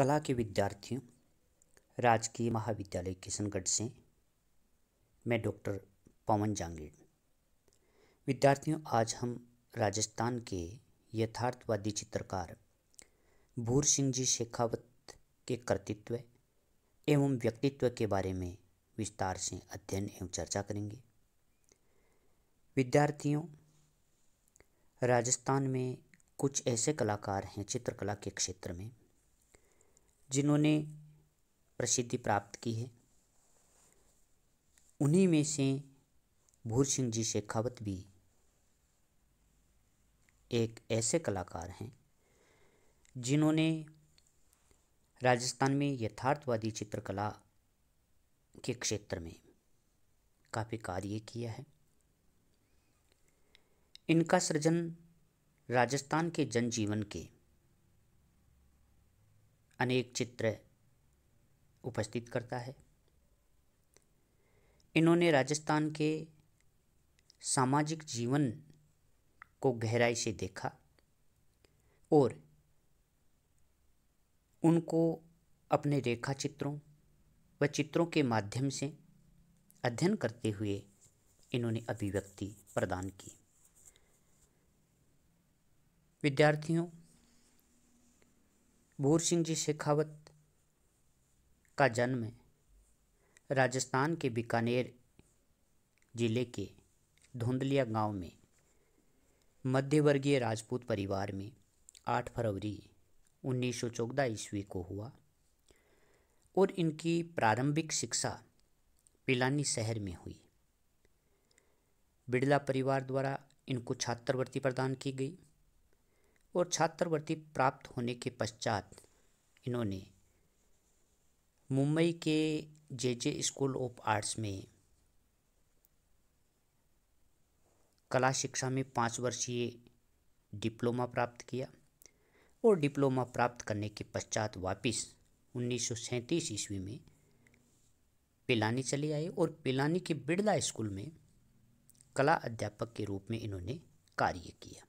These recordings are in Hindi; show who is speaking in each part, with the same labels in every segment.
Speaker 1: कला के विद्यार्थियों राजकीय महाविद्यालय किशनगढ़ से मैं डॉक्टर पवन जांगीड़ विद्यार्थियों आज हम राजस्थान के यथार्थवादी चित्रकार भूर सिंह जी शेखावत के कर्तित्व एवं व्यक्तित्व के बारे में विस्तार से अध्ययन एवं चर्चा करेंगे विद्यार्थियों राजस्थान में कुछ ऐसे कलाकार हैं चित्रकला के क्षेत्र में जिन्होंने प्रसिद्धि प्राप्त की है उन्हीं में से भूर सिंह जी शेखावत भी एक ऐसे कलाकार हैं जिन्होंने राजस्थान में यथार्थवादी चित्रकला के क्षेत्र में काफ़ी कार्य किया है इनका सृजन राजस्थान के जनजीवन के अनेक चित्र उपस्थित करता है इन्होंने राजस्थान के सामाजिक जीवन को गहराई से देखा और उनको अपने रेखा चित्रों व चित्रों के माध्यम से अध्ययन करते हुए इन्होंने अभिव्यक्ति प्रदान की विद्यार्थियों भूर सिंह जी शेखावत का जन्म राजस्थान के बीकानेर जिले के धुंधलिया गांव में मध्यवर्गीय राजपूत परिवार में 8 फरवरी उन्नीस सौ ईस्वी को हुआ और इनकी प्रारंभिक शिक्षा पिलानी शहर में हुई बिड़ला परिवार द्वारा इनको छात्रवृत्ति प्रदान की गई और छात्रवृत्ति प्राप्त होने के पश्चात इन्होंने मुंबई के J J school of arts में कला शिक्षा में पाँच वर्षीय डिप्लोमा प्राप्त किया और डिप्लोमा प्राप्त करने के पश्चात वापस उन्नीस ईस्वी में पिलानी चले आए और पिलानी के बिड़ला स्कूल में कला अध्यापक के रूप में इन्होंने कार्य किया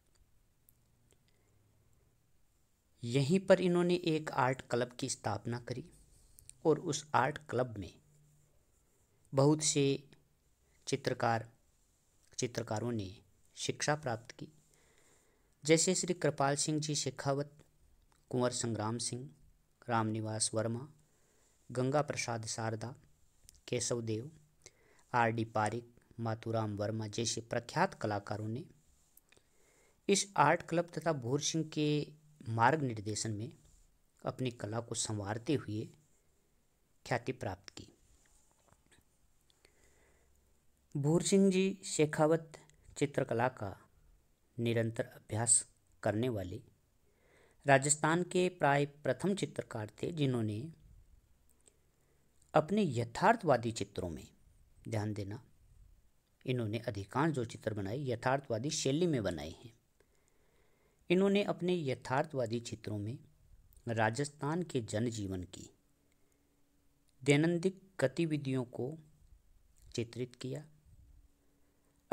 Speaker 1: यहीं पर इन्होंने एक आर्ट क्लब की स्थापना करी और उस आर्ट क्लब में बहुत से चित्रकार चित्रकारों ने शिक्षा प्राप्त की जैसे श्री कृपाल सिंह जी शेखावत कुंवर संग्राम सिंह रामनिवास वर्मा गंगा प्रसाद शारदा केशव देव आर डी पारिक माथुराम वर्मा जैसे प्रख्यात कलाकारों ने इस आर्ट क्लब तथा भूर सिंह के मार्ग निर्देशन में अपनी कला को संवारते हुए ख्याति प्राप्त की भूर सिंह जी शेखावत चित्रकला का निरंतर अभ्यास करने वाले राजस्थान के प्राय प्रथम चित्रकार थे जिन्होंने अपने यथार्थवादी चित्रों में ध्यान देना इन्होंने अधिकांश जो चित्र बनाए यथार्थवादी शैली में बनाए हैं इन्होंने अपने यथार्थवादी चित्रों में राजस्थान के जनजीवन की दैनंदिक गतिविधियों को चित्रित किया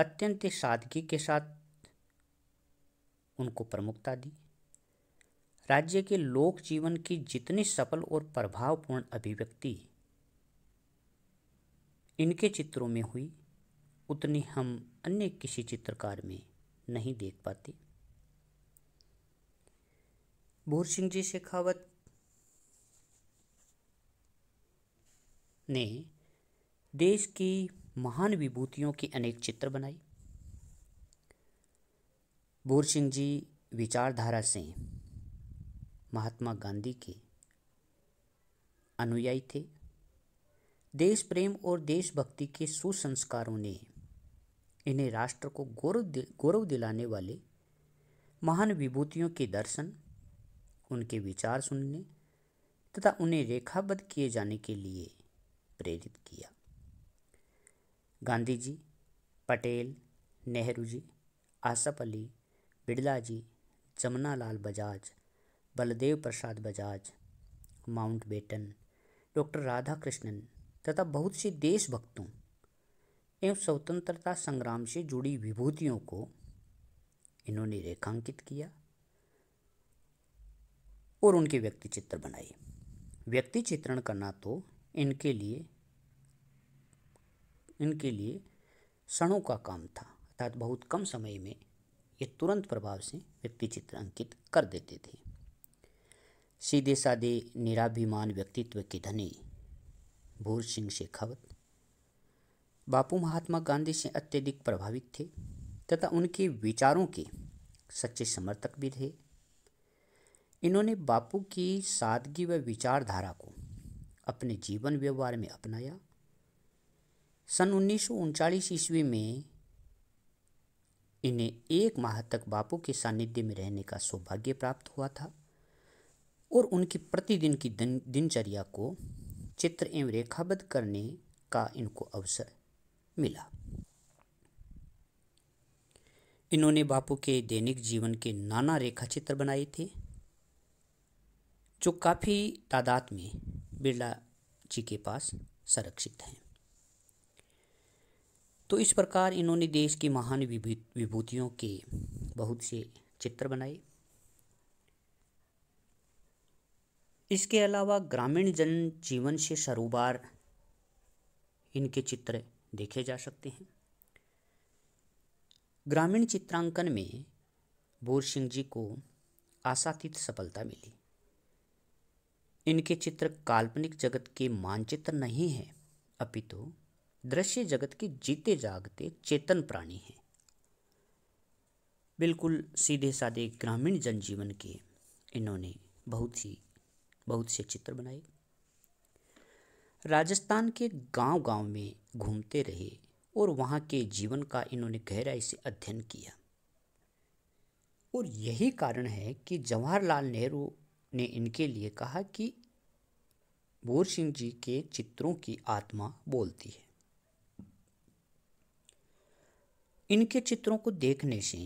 Speaker 1: अत्यंत सादगी के साथ उनको प्रमुखता दी राज्य के लोक जीवन की जितनी सफल और प्रभावपूर्ण अभिव्यक्ति इनके चित्रों में हुई उतनी हम अन्य किसी चित्रकार में नहीं देख पाते भूर सिंह जी शेखावत ने देश की महान विभूतियों की अनेक चित्र बनाई भूर सिंह जी विचारधारा से महात्मा गांधी के अनुयायी थे देश प्रेम और देशभक्ति के सुसंस्कारों ने इन्हें राष्ट्र को गौरव दिल, गौरव दिलाने वाले महान विभूतियों के दर्शन उनके विचार सुनने तथा उन्हें रेखाबद्ध किए जाने के लिए प्रेरित किया Gandhi ji Patel Nehru ji Asaf Ali Birla ji Jamuna Lal Bajaj Baldev Prasad Bajaj Mountbatten doctor Radhakrishnan तथा बहुत से देशभक्तों एवं स्वतंत्रता संग्राम से जुड़ी विभूतियों को इन्होंने रेखांकित किया और उनके व्यक्ति चित्र बनाए व्यक्ति चित्रण करना तो इनके लिए इनके लिए क्षणों का काम था अर्थात बहुत कम समय में ये तुरंत प्रभाव से व्यक्ति चित्र अंकित कर देते थे सीधे साधे निराभिमान व्यक्तित्व के धनी भूर सिंह शेखावत बापू महात्मा गांधी से अत्यधिक प्रभावित थे तथा उनके विचारों के सच्चे समर्थक भी थे इन्होंने बापू की सादगी व विचारधारा को अपने जीवन व्यवहार में अपनाया सन उन्नीस ईस्वी में इन्हें एक माह तक बापू के सानिध्य में रहने का सौभाग्य प्राप्त हुआ था और उनकी प्रतिदिन की दिन दिनचर्या को चित्र एवं रेखाबद्ध करने का इनको अवसर मिला इन्होंने बापू के दैनिक जीवन के नाना रेखा चित्र बनाए थे जो काफ़ी तादाद में बिरला जी के पास संरक्षित हैं तो इस प्रकार इन्होंने देश की महान विभूतियों के बहुत से चित्र बनाए इसके अलावा ग्रामीण जन जीवन से सरोबार इनके चित्र देखे जा सकते हैं ग्रामीण चित्रांकन में बोर सिंह जी को आशातीत सफलता मिली इनके चित्र काल्पनिक जगत के मानचित्र नहीं हैं अपितु दृश्य जगत के जीते जागते चेतन प्राणी हैं बिल्कुल सीधे साधे ग्रामीण जनजीवन के इन्होंने बहुत ही बहुत से चित्र बनाए राजस्थान के गांव-गांव में घूमते रहे और वहाँ के जीवन का इन्होंने गहराई से अध्ययन किया और यही कारण है कि जवाहरलाल नेहरू ने इनके लिए कहा कि बोर सिंह जी के चित्रों की आत्मा बोलती है इनके चित्रों को देखने से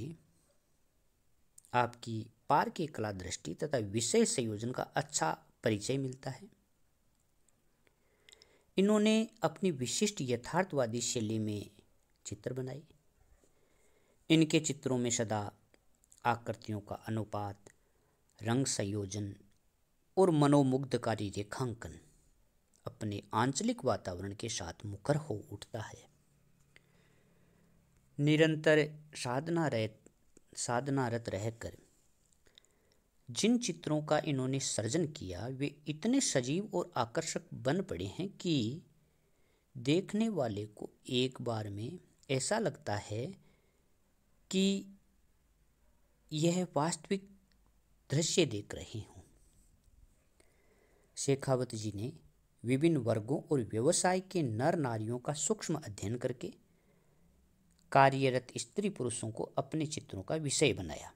Speaker 1: आपकी पार की कला दृष्टि तथा विषय संयोजन का अच्छा परिचय मिलता है इन्होंने अपनी विशिष्ट यथार्थवादी शैली में चित्र बनाए इनके चित्रों में सदा आकृतियों का अनुपात रंग संयोजन और मनोमुग्धकारी रेखांकन अपने आंचलिक वातावरण के साथ मुकर हो उठता है निरंतर साधना रह साधनारत रहकर जिन चित्रों का इन्होंने सर्जन किया वे इतने सजीव और आकर्षक बन पड़े हैं कि देखने वाले को एक बार में ऐसा लगता है कि यह वास्तविक दृश्य देख रहे हूँ शेखावत जी ने विभिन्न वर्गों और व्यवसाय के नर नारियों का सूक्ष्म अध्ययन करके कार्यरत स्त्री पुरुषों को अपने चित्रों का विषय बनाया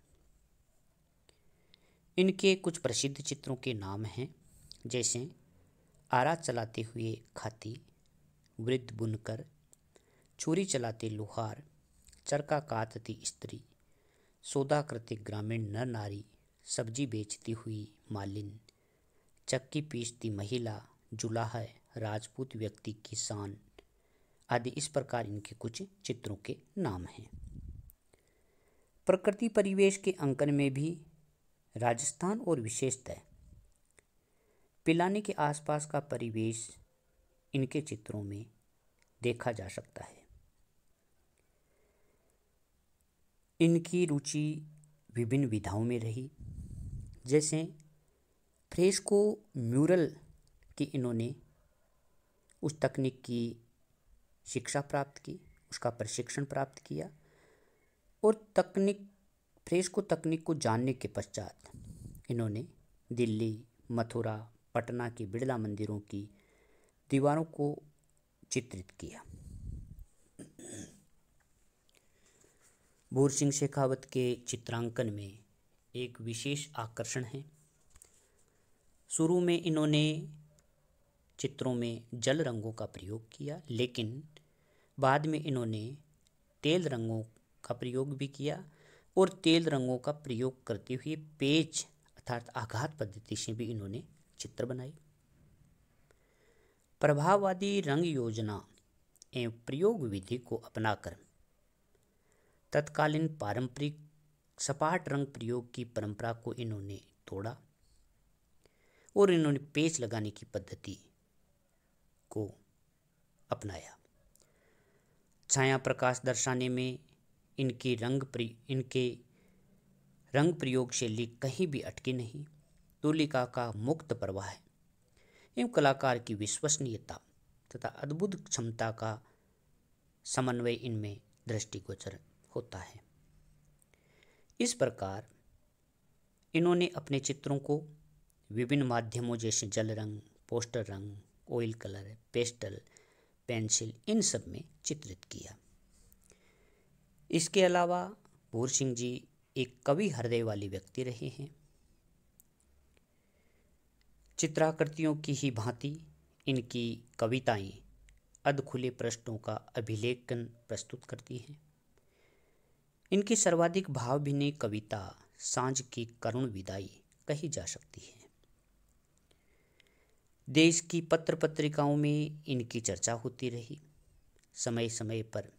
Speaker 1: इनके कुछ प्रसिद्ध चित्रों के नाम हैं जैसे आरा चलाते हुए खाती वृद्ध बुनकर छुरी चलाते लोहार चरका कातती स्त्री सौदा करते ग्रामीण नर नारी सब्जी बेचती हुई मालिन चक्की पीसती महिला जुलाहा राजपूत व्यक्ति किसान आदि इस प्रकार इनके कुछ चित्रों के नाम हैं प्रकृति परिवेश के अंकन में भी राजस्थान और विशेषतः पिलानी के आसपास का परिवेश इनके चित्रों में देखा जा सकता है इनकी रुचि विभिन्न विधाओं में रही जैसे फ्रेस्को म्यूरल की इन्होंने उस तकनीक की शिक्षा प्राप्त की उसका प्रशिक्षण प्राप्त किया और तकनीक फ्रेस्को तकनीक को जानने के पश्चात इन्होंने दिल्ली मथुरा पटना के बिड़ला मंदिरों की दीवारों को चित्रित किया भूर सिंह शेखावत के चित्रांकन में एक विशेष आकर्षण है शुरू में इन्होंने चित्रों में जल रंगों का प्रयोग किया लेकिन बाद में इन्होंने तेल रंगों का प्रयोग भी किया और तेल रंगों का प्रयोग करते हुए पेच अर्थात आघात पद्धति से भी इन्होंने चित्र बनाए प्रभाववादी रंग योजना एवं प्रयोग विधि को अपनाकर तत्कालीन पारंपरिक सपाट रंग प्रयोग की परंपरा को इन्होंने तोड़ा और इन्होंने पेच लगाने की पद्धति को अपनाया छाया प्रकाश दर्शाने में इनकी रंग इनके रंग प्रयोग शैली कहीं भी अटकी नहीं तुलिका का मुक्त प्रवाह एवं कलाकार की विश्वसनीयता तथा अद्भुत क्षमता का समन्वय इनमें दृष्टिगोचर होता है इस प्रकार इन्होंने अपने चित्रों को विभिन्न माध्यमों जैसे जल रंग पोस्टर रंग ऑयल कलर पेस्टल पेंसिल इन सब में चित्रित किया इसके अलावा भूर सिंह जी एक कवि हृदय वाले व्यक्ति रहे हैं चित्राकृतियों की ही भांति इनकी कविताएं अध खुले पृष्ठों का अभिलेखन प्रस्तुत करती हैं इनकी सर्वाधिक भावभिनी कविता सांझ की करुण विदाई कही जा सकती है देश की पत्र पत्रिकाओं में इनकी चर्चा होती रही समय समय पर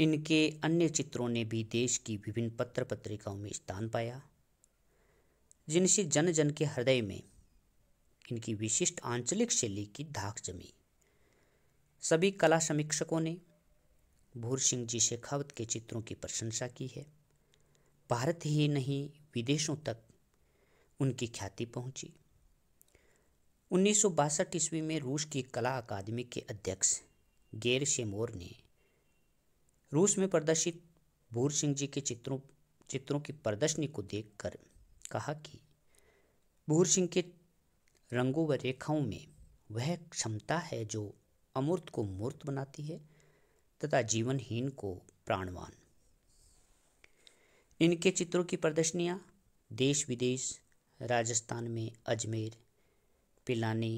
Speaker 1: इनके अन्य चित्रों ने भी देश की विभिन्न पत्र पत्रिकाओं में स्थान पाया जिनसे जन जन के हृदय में इनकी विशिष्ट आंचलिक शैली की धाक जमी सभी कला समीक्षकों ने भूर सिंह जी शेखावत के चित्रों की प्रशंसा की है भारत ही नहीं विदेशों तक उनकी ख्याति पहुंची उन्नीस ईस्वी में रूस की कला अकादमी के अध्यक्ष गेर शेमोर ने रूस में प्रदर्शित भूर सिंह जी के चित्रों चित्रों की प्रदर्शनी को देखकर कहा कि भूर सिंह के रंगों व रेखाओं में वह क्षमता है जो अमूर्त को मूर्त बनाती है तथा जीवनहीन को प्राणवान इनके चित्रों की प्रदर्शनियाँ देश विदेश राजस्थान में अजमेर पिलानी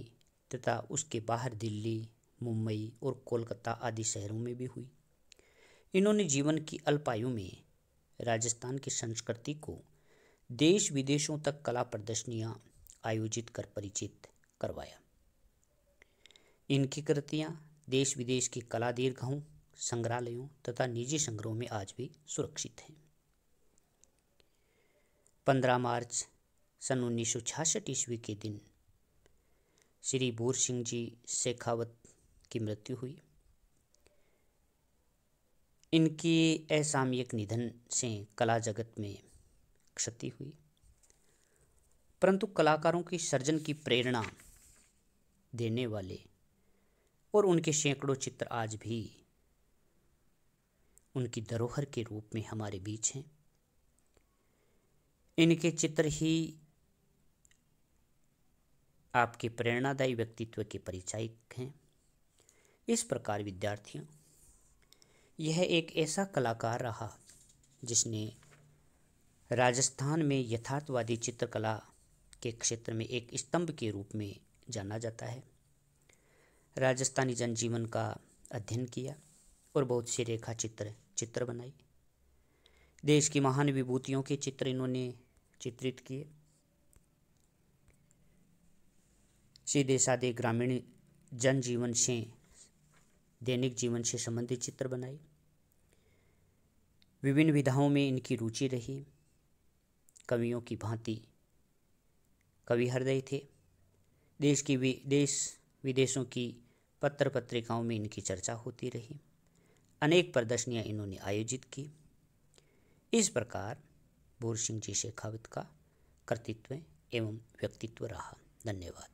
Speaker 1: तथा उसके बाहर दिल्ली मुंबई और कोलकाता आदि शहरों में भी हुई इन्होंने जीवन की अल्पायु में राजस्थान की संस्कृति को देश विदेशों तक कला प्रदर्शनियाँ आयोजित कर परिचित करवाया इनकी कृतियाँ देश विदेश की कला दीर्घाओं संग्रहालयों तथा निजी संग्रहों में आज भी सुरक्षित हैं 15 मार्च सन उन्नीस ईस्वी के दिन श्री बूर सिंह जी शेखावत की मृत्यु हुई इनके असामयिक निधन से कला जगत में क्षति हुई परंतु कलाकारों की सर्जन की प्रेरणा देने वाले और उनके सैकड़ों चित्र आज भी उनकी धरोहर के रूप में हमारे बीच हैं इनके चित्र ही आपके प्रेरणादायी व्यक्तित्व के परिचायक हैं इस प्रकार विद्यार्थियों यह एक ऐसा कलाकार रहा जिसने राजस्थान में यथार्थवादी चित्रकला के क्षेत्र में एक स्तंभ के रूप में जाना जाता है राजस्थानी जनजीवन का अध्ययन किया और बहुत से रेखा चित्र चित्र बनाई देश की महान विभूतियों के चित्र इन्होंने चित्रित किए सीधे साधे ग्रामीण जनजीवन से दैनिक जीवन से संबंधित चित्र बनाए विभिन्न विधाओं में इनकी रुचि रही कवियों की भांति कवि हृदय थे देश की देश विदेशों की पत्र पत्रिकाओं में इनकी चर्चा होती रही अनेक प्रदर्शनियां इन्होंने आयोजित की इस प्रकार बोर सिंह जी शेखावत का कर्तित्व एवं व्यक्तित्व रहा धन्यवाद